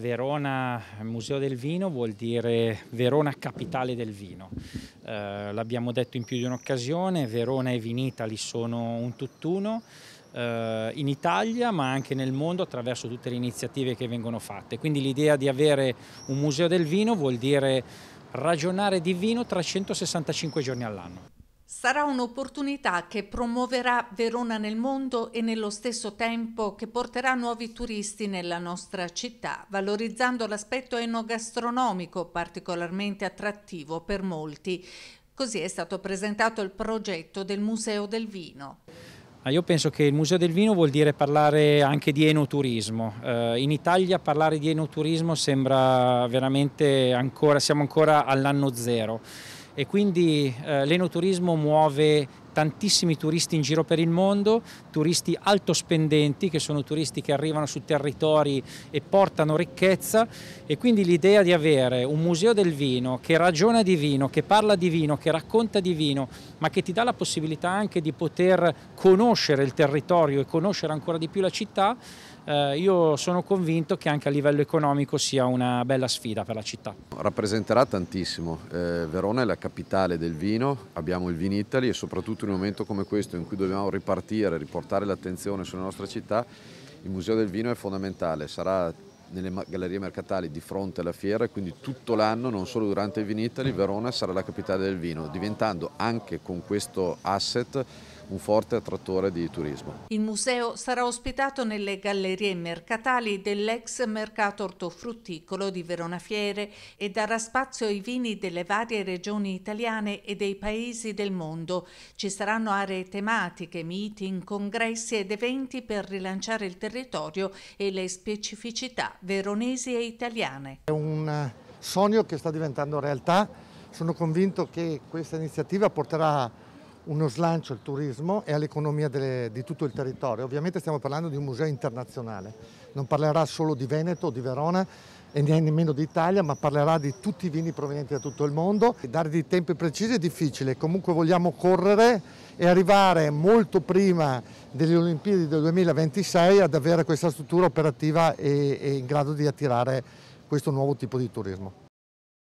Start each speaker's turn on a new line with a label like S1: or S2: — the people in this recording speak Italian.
S1: Verona Museo del Vino vuol dire Verona capitale del vino. Eh, L'abbiamo detto in più di un'occasione, Verona e Vinitali sono un tutt'uno eh, in Italia ma anche nel mondo attraverso tutte le iniziative che vengono fatte. Quindi l'idea di avere un museo del vino vuol dire ragionare di vino 365 giorni all'anno.
S2: Sarà un'opportunità che promuoverà Verona nel mondo e nello stesso tempo che porterà nuovi turisti nella nostra città, valorizzando l'aspetto enogastronomico particolarmente attrattivo per molti. Così è stato presentato il progetto del Museo del Vino.
S1: Ah, io penso che il Museo del Vino vuol dire parlare anche di enoturismo. Eh, in Italia parlare di enoturismo sembra veramente ancora, siamo ancora all'anno zero e quindi eh, l'enoturismo muove tantissimi turisti in giro per il mondo, turisti alto spendenti, che sono turisti che arrivano su territori e portano ricchezza e quindi l'idea di avere un museo del vino che ragiona di vino, che parla di vino, che racconta di vino, ma che ti dà la possibilità anche di poter conoscere il territorio e conoscere ancora di più la città, eh, io sono convinto che anche a livello economico sia una bella sfida per la città.
S3: Rappresenterà tantissimo, eh, Verona è la capitale del vino, abbiamo il Vinitali e soprattutto soprattutto in un momento come questo in cui dobbiamo ripartire, riportare l'attenzione sulla nostra città, il Museo del Vino è fondamentale, sarà nelle gallerie mercatali di fronte alla fiera e quindi tutto l'anno, non solo durante il Vinitali, Verona sarà la capitale del vino, diventando anche con questo asset un forte attrattore di turismo.
S2: Il museo sarà ospitato nelle gallerie mercatali dell'ex mercato ortofrutticolo di Verona Fiere e darà spazio ai vini delle varie regioni italiane e dei paesi del mondo. Ci saranno aree tematiche, meeting, congressi ed eventi per rilanciare il territorio e le specificità veronesi e italiane.
S4: È un eh, sogno che sta diventando realtà. Sono convinto che questa iniziativa porterà uno slancio al turismo e all'economia di tutto il territorio. Ovviamente stiamo parlando di un museo internazionale, non parlerà solo di Veneto, di Verona e nemmeno d'Italia, ma parlerà di tutti i vini provenienti da tutto il mondo. dare dei tempi precisi è difficile, comunque vogliamo correre e arrivare molto prima delle Olimpiadi del 2026 ad avere questa struttura operativa e, e in grado di attirare questo nuovo tipo di turismo.